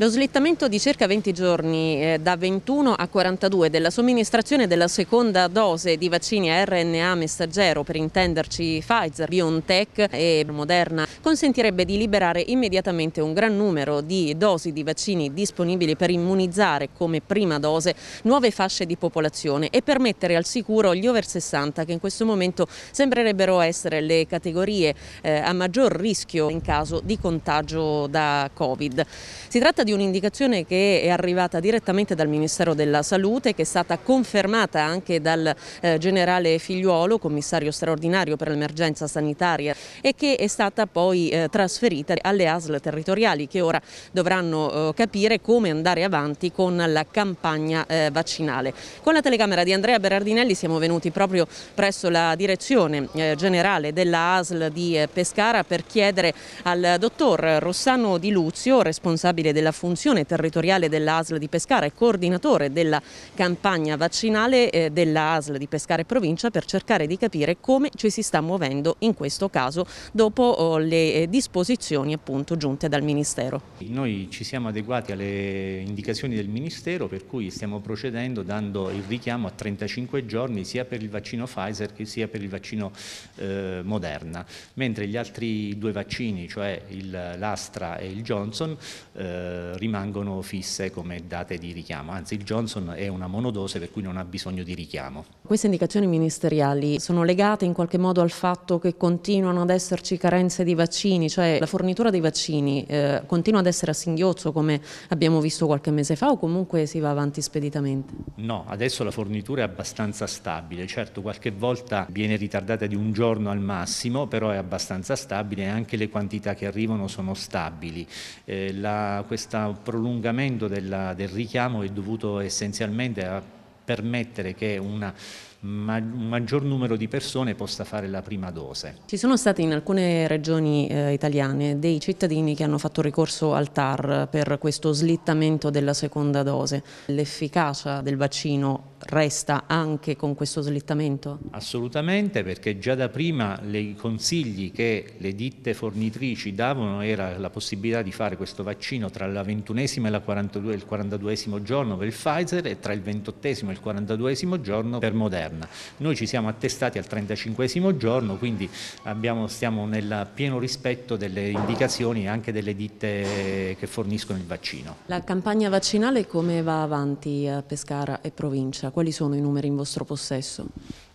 Lo slittamento di circa 20 giorni eh, da 21 a 42 della somministrazione della seconda dose di vaccini a RNA messaggero, per intenderci Pfizer, BioNTech e Moderna, consentirebbe di liberare immediatamente un gran numero di dosi di vaccini disponibili per immunizzare come prima dose nuove fasce di popolazione e per mettere al sicuro gli over 60 che in questo momento sembrerebbero essere le categorie eh, a maggior rischio in caso di contagio da Covid. Si tratta di di un'indicazione che è arrivata direttamente dal Ministero della Salute, che è stata confermata anche dal eh, generale Figliuolo, commissario straordinario per l'emergenza sanitaria, e che è stata poi eh, trasferita alle ASL territoriali, che ora dovranno eh, capire come andare avanti con la campagna eh, vaccinale. Con la telecamera di Andrea Berardinelli siamo venuti proprio presso la direzione eh, generale della ASL di eh, Pescara per chiedere al dottor Rossano Di Luzio, responsabile della funzione territoriale dell'ASL di Pescara e coordinatore della campagna vaccinale eh, dell'ASL di Pescara e provincia per cercare di capire come ci si sta muovendo in questo caso dopo oh, le eh, disposizioni appunto giunte dal Ministero. Noi ci siamo adeguati alle indicazioni del Ministero per cui stiamo procedendo dando il richiamo a 35 giorni sia per il vaccino Pfizer che sia per il vaccino eh, Moderna, mentre gli altri due vaccini, cioè l'Astra e il Johnson, eh, rimangono fisse come date di richiamo, anzi il Johnson è una monodose per cui non ha bisogno di richiamo. Queste indicazioni ministeriali sono legate in qualche modo al fatto che continuano ad esserci carenze di vaccini, cioè la fornitura dei vaccini eh, continua ad essere a singhiozzo come abbiamo visto qualche mese fa o comunque si va avanti speditamente? No, adesso la fornitura è abbastanza stabile, certo qualche volta viene ritardata di un giorno al massimo, però è abbastanza stabile e anche le quantità che arrivano sono stabili. Eh, la, questa questo prolungamento della, del richiamo è dovuto essenzialmente a permettere che una un maggior numero di persone possa fare la prima dose. Ci sono stati in alcune regioni eh, italiane dei cittadini che hanno fatto ricorso al TAR per questo slittamento della seconda dose. L'efficacia del vaccino resta anche con questo slittamento? Assolutamente, perché già da prima i consigli che le ditte fornitrici davano era la possibilità di fare questo vaccino tra la ventunesima e la 42, il 42 giorno per il Pfizer e tra il 28 e il 42 giorno per Moderna. Noi ci siamo attestati al 35 giorno, quindi abbiamo, stiamo nel pieno rispetto delle indicazioni anche delle ditte che forniscono il vaccino. La campagna vaccinale come va avanti a Pescara e provincia? quali sono i numeri in vostro possesso?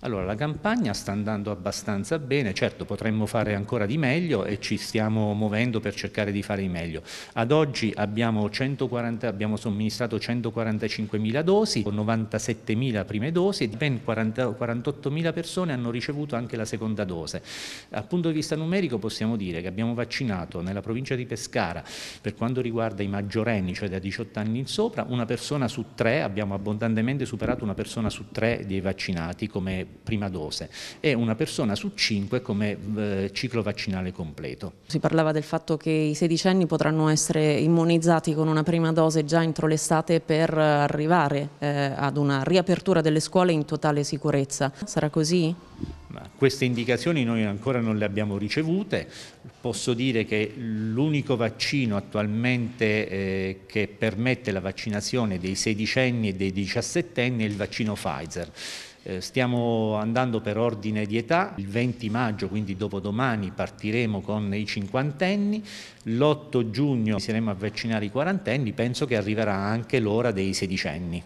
Allora, la campagna sta andando abbastanza bene, certo potremmo fare ancora di meglio e ci stiamo muovendo per cercare di fare di meglio. Ad oggi abbiamo, 140, abbiamo somministrato 145.000 dosi, 97.000 prime dosi e ben 48.000 persone hanno ricevuto anche la seconda dose. Dal punto di vista numerico possiamo dire che abbiamo vaccinato nella provincia di Pescara, per quanto riguarda i maggiorenni, cioè da 18 anni in sopra, una persona su tre, abbiamo abbondantemente superato una persona su tre dei vaccinati come prima dose e una persona su cinque come eh, ciclo vaccinale completo. Si parlava del fatto che i sedicenni potranno essere immunizzati con una prima dose già entro l'estate per arrivare eh, ad una riapertura delle scuole in totale sicurezza. Sarà così? Ma queste indicazioni noi ancora non le abbiamo ricevute, posso dire che l'unico vaccino attualmente eh, che permette la vaccinazione dei sedicenni e dei diciassettenni è il vaccino Pfizer. Eh, stiamo andando per ordine di età, il 20 maggio, quindi dopodomani, partiremo con i cinquantenni, l'8 giugno inizieremo a vaccinare i quarantenni, penso che arriverà anche l'ora dei sedicenni.